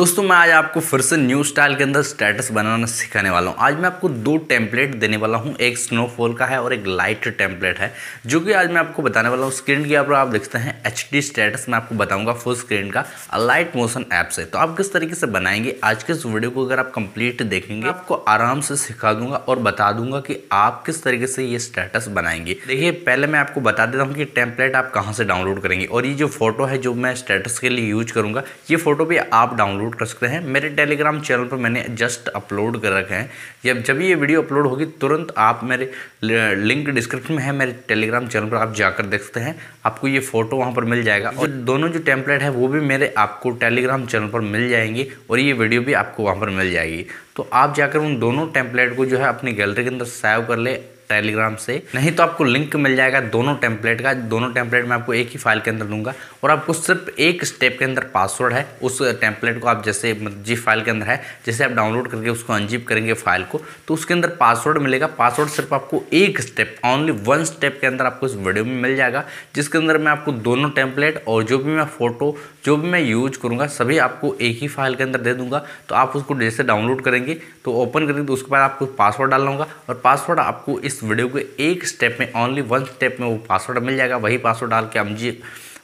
दोस्तों मैं आज आपको फिर से न्यू स्टाइल के अंदर स्टेटस बनाना सिखाने वाला हूँ आज मैं आपको दो टेम्पलेट देने वाला हूँ एक स्नोफॉल का है और एक लाइट टेम्पलेट है जो कि आज मैं आपको बताने वाला हूँ स्क्रीन की आप देखते हैं एच डी स्टेटस मैं आपको बताऊंगा फुल स्क्रीन का लाइट मोशन ऐप से तो आप किस तरीके से बनाएंगे आज के इस वीडियो को अगर आप कंप्लीट देखेंगे आपको आराम से सिखा दूंगा और बता दूंगा कि आप किस तरीके से ये स्टेटस बनाएंगे देखिए पहले मैं आपको बता देता हूँ कि टेम्पलेट आप कहाँ से डाउनलोड करेंगे और ये जो फोटो है जो मैं स्टेटस के लिए यूज करूँगा ये फोटो भी आप डाउनलोड डाउनलोड कर सकते हैं मेरे टेलीग्राम चैनल पर मैंने जस्ट अपलोड कर रखे हैं जब जब ये वीडियो अपलोड होगी तुरंत आप मेरे लिंक डिस्क्रिप्शन में है मेरे टेलीग्राम चैनल पर आप जाकर देख सकते हैं आपको ये फ़ोटो वहाँ पर मिल जाएगा और दोनों जो टेम्पलेट है वो भी मेरे आपको टेलीग्राम चैनल पर मिल जाएंगी और ये वीडियो भी आपको वहाँ पर मिल जाएगी तो आप जाकर उन दोनों टेम्पलेट को जो है अपनी गैलरी के अंदर सेव कर ले टेलीग्राम से नहीं तो आपको लिंक मिल जाएगा दोनों टेम्पलेट का दोनों टेम्पलेट मैं आपको एक ही फाइल के अंदर दूंगा और आपको सिर्फ एक स्टेप के अंदर पासवर्ड है उस टेम्पलेट को आप जैसे जी फाइल के अंदर है जैसे आप डाउनलोड करके उसको अनजिप करेंगे फाइल को तो उसके अंदर पासवर्ड मिलेगा पासवर्ड सिर्फ आपको एक स्टेप ओनली वन स्टेप के अंदर आपको इस वीडियो में मिल जाएगा जिसके अंदर मैं आपको दोनों टेम्पलेट और जो भी मैं फ़ोटो जो भी मैं यूज करूँगा सभी आपको एक ही फाइल के अंदर दे दूंगा तो आप उसको जैसे डाउनलोड करेंगे तो ओपन करेंगे तो उसके बाद आपको पासवर्ड डालना होगा और पासवर्ड आपको इस वीडियो को एक स्टेप में ओनली वन स्टेप में वो पासवर्ड मिल जाएगा वही पासवर्ड डाल के हम जी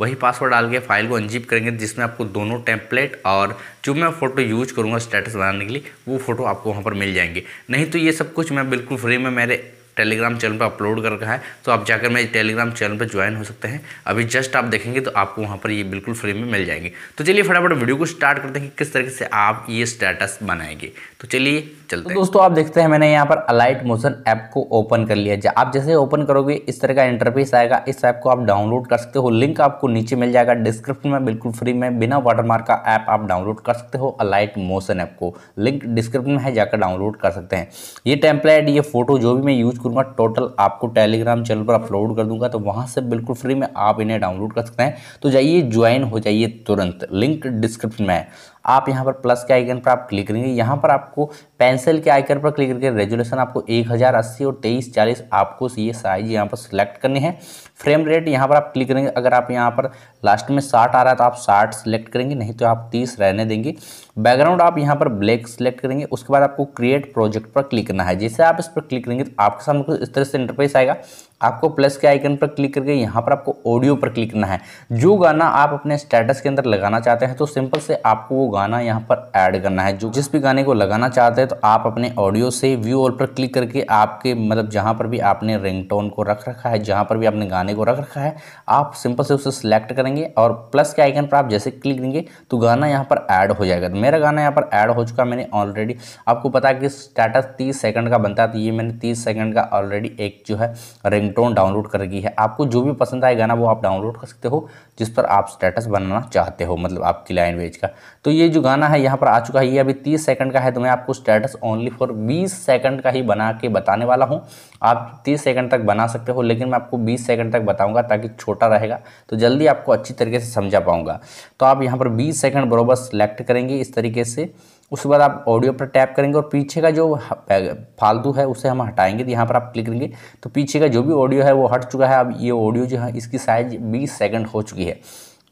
वही पासवर्ड डाल के फाइल को अनजिप करेंगे जिसमें आपको दोनों टेम्पलेट और जो मैं फ़ोटो यूज करूँगा स्टेटस बनाने के लिए वो फ़ोटो आपको वहाँ पर मिल जाएंगे नहीं तो ये सब कुछ मैं बिल्कुल फ्री में मेरे टेलीग्राम चैनल पर अपलोड कर रखा है तो आप जाकर मेरे टेलीग्राम चैनल पर ज्वाइन हो सकते हैं अभी जस्ट आप देखेंगे तो आपको वहाँ पर ये बिल्कुल फ्री में मिल जाएंगे तो चलिए फटाफट वीडियो को स्टार्ट करते हैं कि किस तरीके से आप ये स्टेटस बनाएंगे तो चलिए चलते तो हैं। दोस्तों आप देखते हैं मैंने यहाँ पर अलाइट मोशन ऐप को ओपन कर लिया आप जैसे ओपन करोगे इस तरह का इंटरफेस आएगा इस ऐप को आप डाउनलोड कर सकते हो लिंक आपको नीचे मिल जाएगा डिस्क्रिप्शन में बिल्कुल फ्री में बिना वाटरमार्क का ऐप आप डाउनलोड कर सकते हो अलाइट मोशन ऐप को लिंक डिस्क्रिप्शन में है जाकर डाउनलोड कर सकते हैं ये टेम्पलेट ये फोटो जो भी मैं यूज दूंगा टोटल आपको टेलीग्राम चैनल पर अपलोड कर दूंगा तो वहाँ से बिल्कुल फ्री में आप इन्हें डाउनलोड कर सकते हैं तो जाइए ज्वाइन हो जाइए तुरंत लिंक डिस्क्रिप्शन में है आप यहाँ पर प्लस के आइकन पर आप क्लिक करेंगे यहाँ पर आपको पेंसिल के आइकन पर क्लिक करके रेजोल्यूशन आपको एक हज़ार अस्सी और तेईस चालीस आपको ये साइज यहाँ पर सिलेक्ट करने हैं फ्रेम रेट यहाँ पर आप क्लिक करेंगे अगर आप यहाँ पर लास्ट में साठ आ रहा है तो आप साठ सेलेक्ट करेंगे नहीं तो आप तीस रहने देंगे बैकग्राउंड आप यहाँ पर ब्लैक सेलेक्ट करेंगे उसके बाद आपको क्रिएट प्रोजेक्ट पर क्लिक करना है जैसे आप इस पर क्लिक करेंगे तो आपके सामने कुछ इस तरह से इंटरफेस आएगा आपको प्लस के आइकन पर क्लिक करके यहाँ पर आपको ऑडियो पर क्लिक करना है जो गाना आप अपने स्टेटस के अंदर लगाना चाहते हैं तो सिंपल से आपको वो गाना यहाँ पर ऐड करना है जो जिस भी गाने को लगाना चाहते हैं तो आप अपने ऑडियो से व्यू ऑल पर क्लिक करके आपके मतलब जहाँ पर भी आपने रिंगटोन को रख रखा है जहाँ पर भी आपने गाने को रख रखा है आप सिंपल से उसे सिलेक्ट करेंगे और प्लस के आइकन पर आप जैसे क्लिक देंगे तो गाना यहाँ पर ऐड हो जाएगा मेरा गाना यहाँ पर ऐड हो चुका मैंने ऑलरेडी आपको पता है कि स्टेटस तीस सेकेंड का बनता है तो ये मैंने तीस सेकेंड का ऑलरेडी एक जो है रिंग रिंगटोन डाउनलोड कर रखी है आपको जो भी पसंद आएगा ना वो आप डाउनलोड कर सकते हो जिस पर आप स्टेटस बनाना चाहते हो मतलब आपकी लैंग्वेज का तो ये जो गाना है यहाँ पर आ चुका है ये अभी तीस सेकंड का है तो मैं आपको स्टेटस ओनली फॉर बीस सेकंड का ही बना के बताने वाला हूँ आप तीस सेकंड तक बना सकते हो लेकिन मैं आपको बीस सेकंड तक बताऊँगा ताकि छोटा रहेगा तो जल्दी आपको अच्छी तरीके से समझा पाऊँगा तो आप यहाँ पर बीस सेकेंड बरोबर सेलेक्ट करेंगे इस तरीके से उसके बाद आप ऑडियो पर टैप करेंगे और पीछे का जो फालतू है उसे हम हटाएंगे तो यहाँ पर आप क्लिक करेंगे तो पीछे का जो भी ऑडियो है वो हट चुका है अब ये ऑडियो जो है इसकी साइज बीस सेकेंड हो चुकी है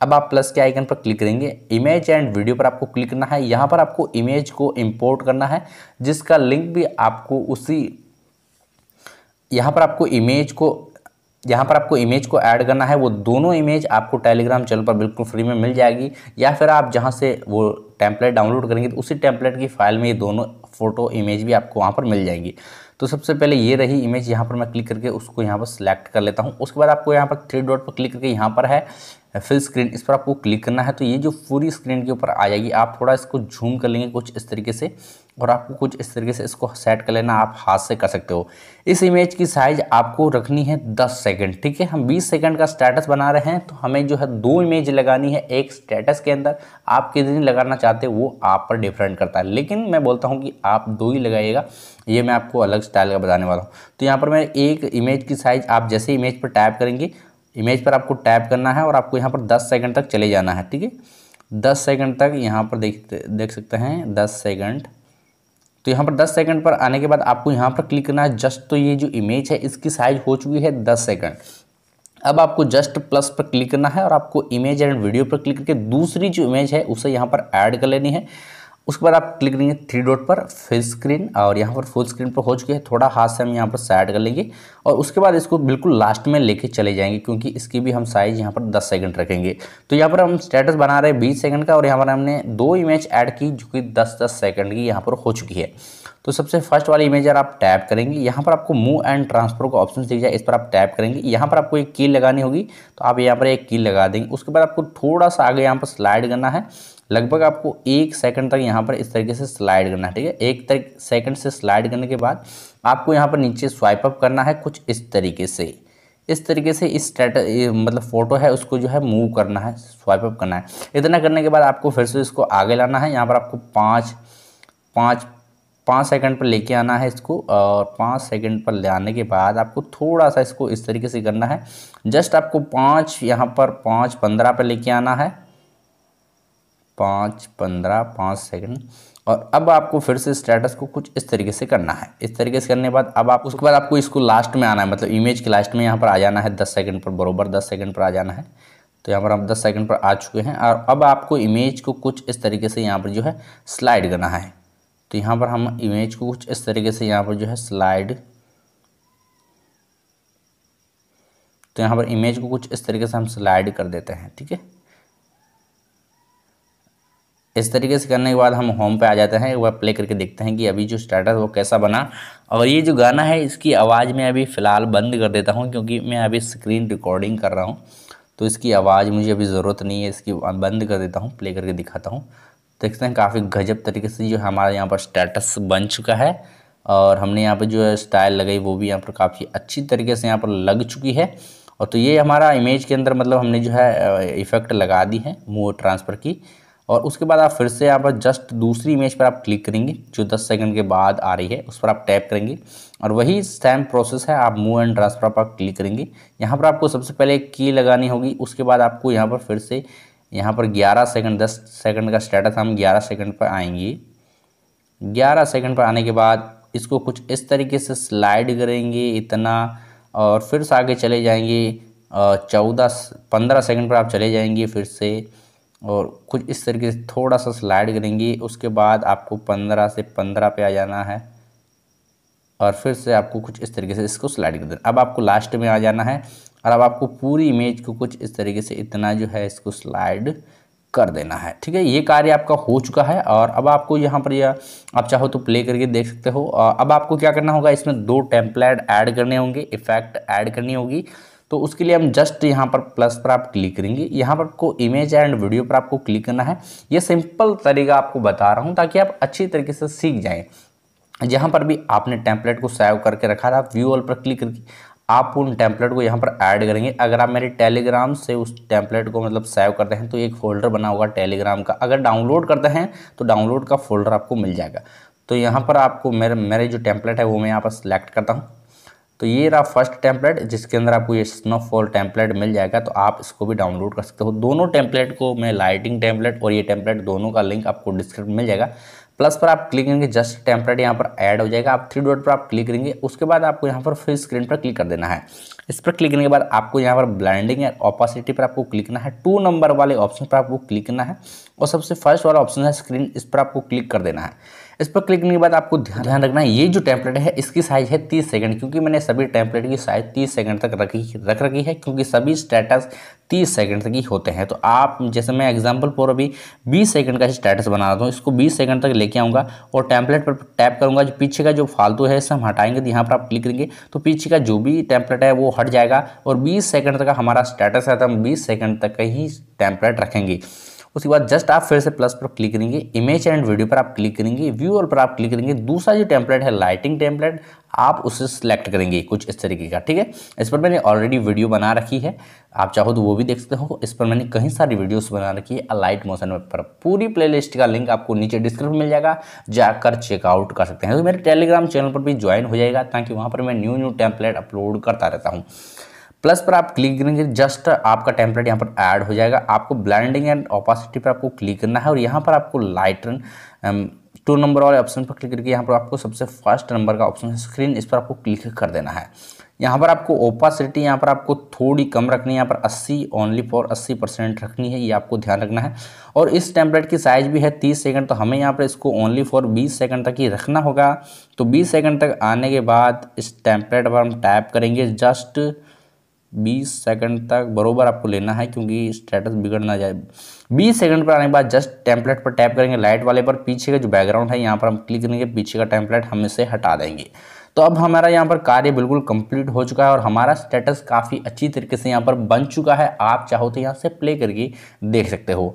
अब आप प्लस के आइकन पर क्लिक करेंगे इमेज एंड वीडियो पर आपको क्लिक करना है यहाँ पर आपको इमेज को इम्पोर्ट करना है जिसका लिंक भी आपको उसी यहाँ पर आपको इमेज को यहाँ पर आपको इमेज को ऐड करना है वो दोनों इमेज आपको टेलीग्राम चैनल पर बिल्कुल फ्री में मिल जाएगी या फिर आप जहाँ से वो टैंपलेट डाउनलोड करेंगे तो उसी टैंपलेट की फाइल में ये दोनों फ़ोटो इमेज भी आपको वहाँ पर मिल जाएंगी तो सबसे पहले ये रही इमेज यहाँ पर मैं क्लिक करके उसको यहाँ पर सिलेक्ट कर लेता हूँ उसके बाद आपको यहाँ पर थ्री डॉट पर क्लिक करके यहाँ पर है फिल स्क्रीन इस पर आपको क्लिक करना है तो ये जो पूरी स्क्रीन के ऊपर आ जाएगी आप थोड़ा इसको झूम कर लेंगे कुछ इस तरीके से और आपको कुछ इस तरीके से इसको सेट कर लेना आप हाथ से कर सकते हो इस इमेज की साइज़ आपको रखनी है 10 सेकंड ठीक है हम 20 सेकंड का स्टेटस बना रहे हैं तो हमें जो है दो इमेज लगानी है एक स्टेटस के अंदर आप कितनी लगाना चाहते हो वो आप पर डिफरेंट करता है लेकिन मैं बोलता हूँ कि आप दो ही लगाइएगा ये मैं आपको अलग स्टाइल का बताने वाला हूँ तो यहाँ पर मैं एक इमेज की साइज़ आप जैसे इमेज पर टाइप करेंगे इमेज पर आपको टैप करना है और आपको यहाँ पर दस सेकेंड तक चले जाना है ठीक है दस सेकेंड तक यहाँ पर देख देख सकते हैं दस सेकेंड तो यहाँ पर 10 सेकंड पर आने के बाद आपको यहाँ पर क्लिक करना है जस्ट तो ये जो इमेज है इसकी साइज हो चुकी है 10 सेकंड अब आपको जस्ट प्लस पर क्लिक करना है और आपको इमेज एंड वीडियो पर क्लिक करके दूसरी जो इमेज है उसे यहाँ पर ऐड कर लेनी है उसके बाद आप क्लिक करेंगे थ्री डॉट पर फुल स्क्रीन और यहाँ पर फुल स्क्रीन पर हो चुकी है थोड़ा हाथ से हम यहाँ पर साइड कर लेंगे और उसके बाद इसको बिल्कुल लास्ट में लेके चले जाएंगे क्योंकि इसकी भी हम साइज़ यहाँ पर 10 सेकंड रखेंगे तो यहाँ पर हम स्टेटस बना रहे हैं 20 सेकंड का और यहाँ पर हमने दो इमेज ऐड की जो कि दस दस सेकेंड की यहाँ पर हो चुकी है तो सबसे फर्स्ट वाली इमेज आप टैप करेंगे यहाँ पर आपको मूव एंड ट्रांसफर का ऑप्शन दिख जाए इस पर आप टैप करेंगे यहाँ पर आपको एक कील लगानी होगी तो आप यहाँ पर एक की लगा देंगे उसके बाद आपको थोड़ा सा आगे यहाँ पर स्लाइड करना है लगभग आपको एक सेकंड तक यहाँ पर इस तरीके से स्लाइड करना है ठीक है एक तक सेकंड से स्लाइड करने के बाद आपको यहाँ पर नीचे स्वाइप अप करना है कुछ इस तरीके से इस तरीके से इस स्टेट मतलब फ़ोटो है उसको जो है मूव करना है स्वाइप अप करना है इतना करने के बाद आपको फिर से इसको आगे लाना है यहाँ पर आपको पाँच पाँच पाँच सेकंड पर लेके आना है इसको और पाँच सेकंड पर ले आने के बाद आपको थोड़ा सा इसको इस तरीके से करना है जस्ट आपको पाँच यहाँ पर पाँच पंद्रह पर लेके आना है पाँच पंद्रह पाँच सेकंड और अब आपको फिर से स्टेटस को कुछ इस तरीके से करना है इस तरीके से करने के बाद अब आप उसके बाद आपको इसको लास्ट में आना है मतलब इमेज के लास्ट में यहाँ पर आ जाना है दस सेकंड पर बरोबर दस सेकंड पर आ जाना है तो यहाँ पर हम दस सेकंड पर आ चुके हैं और अब आपको इमेज को कुछ इस तरीके से यहाँ पर जो है स्लाइड करना है तो यहाँ पर हम इमेज को कुछ इस तरीके से यहाँ पर जो है स्लाइड तो यहाँ पर इमेज को कुछ इस तरीके से हम स्लाइड कर देते हैं ठीक है इस तरीके से करने के बाद हम होम पे आ जाते हैं एक बार प्ले करके देखते हैं कि अभी जो स्टेटस वो कैसा बना और ये जो गाना है इसकी आवाज़ मैं अभी फ़िलहाल बंद कर देता हूँ क्योंकि मैं अभी स्क्रीन रिकॉर्डिंग कर रहा हूँ तो इसकी आवाज़ मुझे अभी ज़रूरत नहीं है इसकी बंद कर देता हूँ प्ले करके दिखाता हूँ देखते हैं काफ़ी गजब तरीके से जो हमारा यहाँ पर स्टेटस बन चुका है और हमने यहाँ पर जो स्टाइल लगाई वो भी यहाँ पर काफ़ी अच्छी तरीके से यहाँ पर लग चुकी है और तो ये हमारा इमेज के अंदर मतलब हमने जो है इफ़ेक्ट लगा दी है मूव ट्रांसफ़र की और उसके बाद आप फिर से यहाँ पर जस्ट दूसरी इमेज पर आप क्लिक करेंगे जो 10 सेकंड के बाद आ रही है उस पर आप टैप करेंगे और वही सेम प्रोसेस है आप मूव एंड ट्रांसफर पर आप क्लिक करेंगे यहाँ पर आपको सबसे पहले एक की लगानी होगी उसके बाद आपको यहाँ पर फिर से यहाँ पर ग्यारह सेकेंड दस सेकेंड का स्टेटस हम ग्यारह सेकेंड पर आएंगे ग्यारह सेकेंड पर आने के बाद इसको कुछ इस तरीके से स्लाइड करेंगे इतना और फिर से आगे चले जाएंगे चौदह पंद्रह सेकंड पर आप चले जाएंगे फिर से और कुछ इस तरीके से थोड़ा सा स्लाइड करेंगी उसके बाद आपको पंद्रह से पंद्रह पे आ जाना है और फिर से आपको कुछ इस तरीके से इसको स्लाइड कर देना अब आपको लास्ट में आ जाना है और अब आपको पूरी इमेज को कुछ इस तरीके से इतना जो है इसको स्लाइड कर देना है ठीक है ये कार्य आपका हो चुका है और अब आपको यहाँ पर यह आप चाहो तो प्ले करके देख सकते हो अब आपको क्या करना होगा इसमें दो टेम्पलेट ऐड करने होंगे इफेक्ट ऐड करनी होगी तो उसके लिए हम जस्ट यहाँ पर प्लस पर आप क्लिक करेंगे यहाँ पर आपको इमेज एंड वीडियो पर आपको क्लिक करना है ये सिंपल तरीका आपको बता रहा हूँ ताकि आप अच्छी तरीके से सीख जाएँ जहाँ पर भी आपने टैंपलेट को सेव करके रखा था व्यू ऑल पर क्लिक करके आप उन टेम्पलेट को यहाँ पर ऐड करेंगे अगर आप मेरे टेलीग्राम से उस टैंपलेट को मतलब सेव करते हैं तो एक फ़ोल्डर बना होगा टेलीग्राम का अगर डाउनलोड करते हैं तो डाउनलोड का फ़ोल्डर आपको मिल जाएगा तो यहाँ पर आपको मेरे मेरे जो टैंपलेट है वो मैं यहाँ पर सिलेक्ट करता हूँ तो ये रहा फर्स्ट टेम्पलेट जिसके अंदर आपको ये स्नोफॉल टेम्पलेट मिल जाएगा तो आप इसको भी डाउनलोड कर सकते हो दोनों टेम्पलेट को मैं लाइटिंग टेम्पलेट और ये टेम्पलेट दोनों का लिंक आपको डिस्क्रिप्ट मिल जाएगा प्लस पर आप क्लिक करेंगे जस्ट टेम्पलेट यहाँ पर ऐड हो जाएगा आप थ्री डॉट पर आप क्लिक करेंगे उसके बाद आपको यहाँ पर फिर स्क्रीन पर क्लिक कर देना है इस पर क्लिक करने के बाद आपको यहाँ पर ब्लाइंडिंग या ऑपोसिटी पर आपको क्लिक करना है टू नंबर वाले ऑप्शन पर आपको क्लिक करना है और सबसे फर्स्ट वाला ऑप्शन है स्क्रीन इस पर आपको क्लिक कर देना है इस पर क्लिक करने के बाद आपको ध्यान रखना है ये जो टैंपलेट है इसकी साइज़ है तीस सेकंड क्योंकि मैंने सभी टैंपलेट की साइज़ तीस सेकंड तक रखी रख रखी है क्योंकि सभी स्टेटस तीस सेकंड तक ही होते हैं तो आप जैसे मैं एग्जांपल पर अभी बीस सेकंड का स्टेटस बना रहा हूँ इसको बीस सेकंड तक लेके आऊँगा और टैंपलेट पर टैप करूँगा जो पीछे का जो फालतू है इसे हम हटाएंगे तो यहाँ पर आप क्लिक करेंगे तो पीछे का जो भी टैंपलेट है वो हट जाएगा और बीस सेकेंड तक हमारा स्टेटस है तो हम बीस सेकेंड तक ही टैंपलेट रखेंगे उसके बाद जस्ट आप फिर से प्लस पर क्लिक करेंगे इमेज एंड वीडियो पर आप क्लिक करेंगे व्यू और पर आप क्लिक करेंगे दूसरा जो टेम्पलेट है लाइटिंग टेम्पलेट आप उसे सिलेक्ट करेंगे कुछ इस तरीके का ठीक है इस पर मैंने ऑलरेडी वीडियो बना रखी है आप चाहो तो वो भी देख सकते हो इस पर मैंने कहीं सारी वीडियोस बना रखी है लाइट मोशन में पर पूरी प्लेलिस्ट का लिंक आपको नीचे डिस्क्रिप्शन मिल जाएगा जाकर चेकआउट कर सकते हैं तो मेरे टेलीग्राम चैनल पर भी ज्वाइन हो जाएगा ताकि वहाँ पर मैं न्यू न्यू टेम्पलेट अपलोड करता रहता हूँ प्लस पर आप क्लिक करेंगे जस्ट आपका टेम्पलेट यहाँ पर ऐड हो जाएगा आपको ब्लैंडिंग एंड ऑपासिटी पर आपको क्लिक करना है और यहाँ पर आपको लाइटन टू नंबर वाले ऑप्शन पर क्लिक करके यहाँ पर आपको सबसे फर्स्ट नंबर का ऑप्शन है स्क्रीन इस पर आपको क्लिक कर देना है यहाँ पर आपको ओपासिटी यहाँ पर आपको थोड़ी कम रखनी है यहाँ पर 80 ओनली फॉर 80 परसेंट रखनी है ये आपको ध्यान रखना है और इस टेम्पलेट की साइज़ भी है 30 सेकंड तो हमें यहाँ पर इसको ओनली फॉर 20 सेकंड तक ही रखना होगा तो 20 सेकंड तक आने के बाद इस टेम्पलेट पर हम टैप करेंगे जस्ट बीस सेकंड तक बरोबर आपको लेना है क्योंकि स्टेटस बिगड़ ना जाए बीस सेकंड पर आने के बाद जस्ट टेम्पलेट पर टैप करेंगे लाइट वाले पर पीछे का जो बैकग्राउंड है यहाँ पर हम क्लिक करेंगे पीछे का टेम्पलेट हम इसे हटा देंगे तो अब हमारा यहाँ पर कार्य बिल्कुल कंप्लीट हो चुका है और हमारा स्टेटस काफ़ी अच्छी तरीके से यहाँ पर बन चुका है आप चाहो तो यहाँ से प्ले करके देख सकते हो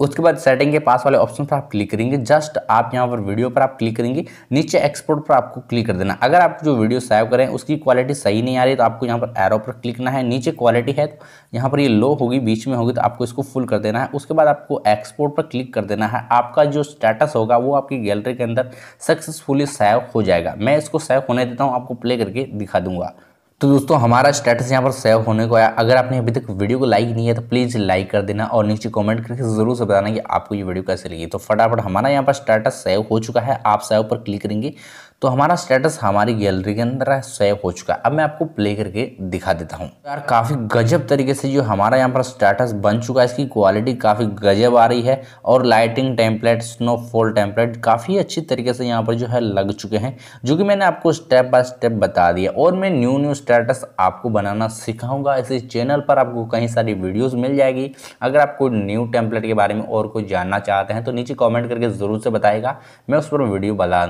उसके बाद सेटिंग के पास वाले ऑप्शन पर आप क्लिक करेंगे जस्ट आप यहाँ पर वीडियो पर आप क्लिक करेंगे नीचे एक्सपोर्ट पर आपको क्लिक कर देना अगर आप जो वीडियो सेव करें उसकी क्वालिटी सही नहीं आ रही तो आपको यहाँ पर एरो पर क्लिक करना है नीचे क्वालिटी है तो यहाँ पर ये यह लो होगी बीच में होगी तो आपको इसको फुल कर देना है उसके बाद आपको एक्सपोर्ट पर क्लिक कर देना है आपका जो स्टेटस होगा वो आपकी गैलरी के अंदर सक्सेसफुली सेव हो जाएगा मैं इसको सेव होने देता हूँ आपको प्ले करके दिखा दूंगा तो दोस्तों हमारा स्टेटस यहाँ पर सेव होने को आया अगर आपने अभी तक वीडियो को लाइक नहीं है तो प्लीज़ लाइक कर देना और नीचे कमेंट करके ज़रूर से बताना कि आपको ये वीडियो कैसे लगी तो फटाफट हमारा यहाँ पर स्टेटस सेव हो चुका है आप सेव पर क्लिक करेंगे तो हमारा स्टेटस हमारी गैलरी के अंदर सेव हो चुका है अब मैं आपको प्ले करके दिखा देता हूँ यार काफ़ी गजब तरीके से जो हमारा यहाँ पर स्टेटस बन चुका है इसकी क्वालिटी काफ़ी गजब आ रही है और लाइटिंग टेम्पलेट स्नोफॉल टेम्पलेट काफ़ी अच्छी तरीके से यहाँ पर जो है लग चुके हैं जो कि मैंने आपको स्टेप बाय स्टेप बता दिया और मैं न्यू न्यू स्टेटस आपको बनाना सिखाऊंगा इस चैनल पर आपको कई सारी वीडियोज मिल जाएगी अगर आप कोई न्यू टेम्पलेट के बारे में और कुछ जानना चाहते हैं तो नीचे कॉमेंट करके ज़रूर से बताएगा मैं उस पर वीडियो बना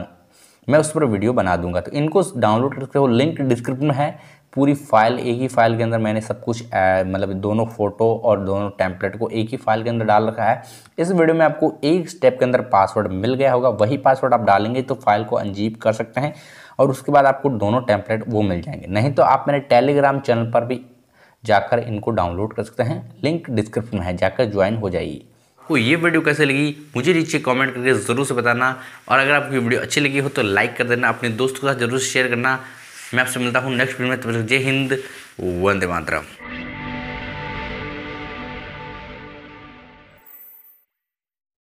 मैं उस पर वीडियो बना दूंगा तो इनको डाउनलोड करके वो लिंक डिस्क्रिप्शन में है पूरी फाइल एक ही फाइल के अंदर मैंने सब कुछ मतलब दोनों फोटो और दोनों टैंपलेट को एक ही फाइल के अंदर डाल रखा है इस वीडियो में आपको एक स्टेप के अंदर पासवर्ड मिल गया होगा वही पासवर्ड आप डालेंगे तो फाइल को अनजीप कर सकते हैं और उसके बाद आपको दोनों टैंपलेट वो मिल जाएंगे नहीं तो आप मेरे टेलीग्राम चैनल पर भी जाकर इनको डाउनलोड कर सकते हैं लिंक डिस्क्रिप्शन में है जाकर ज्वाइन हो जाइए आपको ये वीडियो कैसे लगी मुझे नीचे कमेंट करके ज़रूर से बताना और अगर आपको वीडियो अच्छी लगी हो तो लाइक कर देना अपने दोस्तों के साथ जरूर शेयर करना मैं आपसे मिलता हूँ नेक्स्ट वीडियो में तब तक जय हिंद वंदे मातरम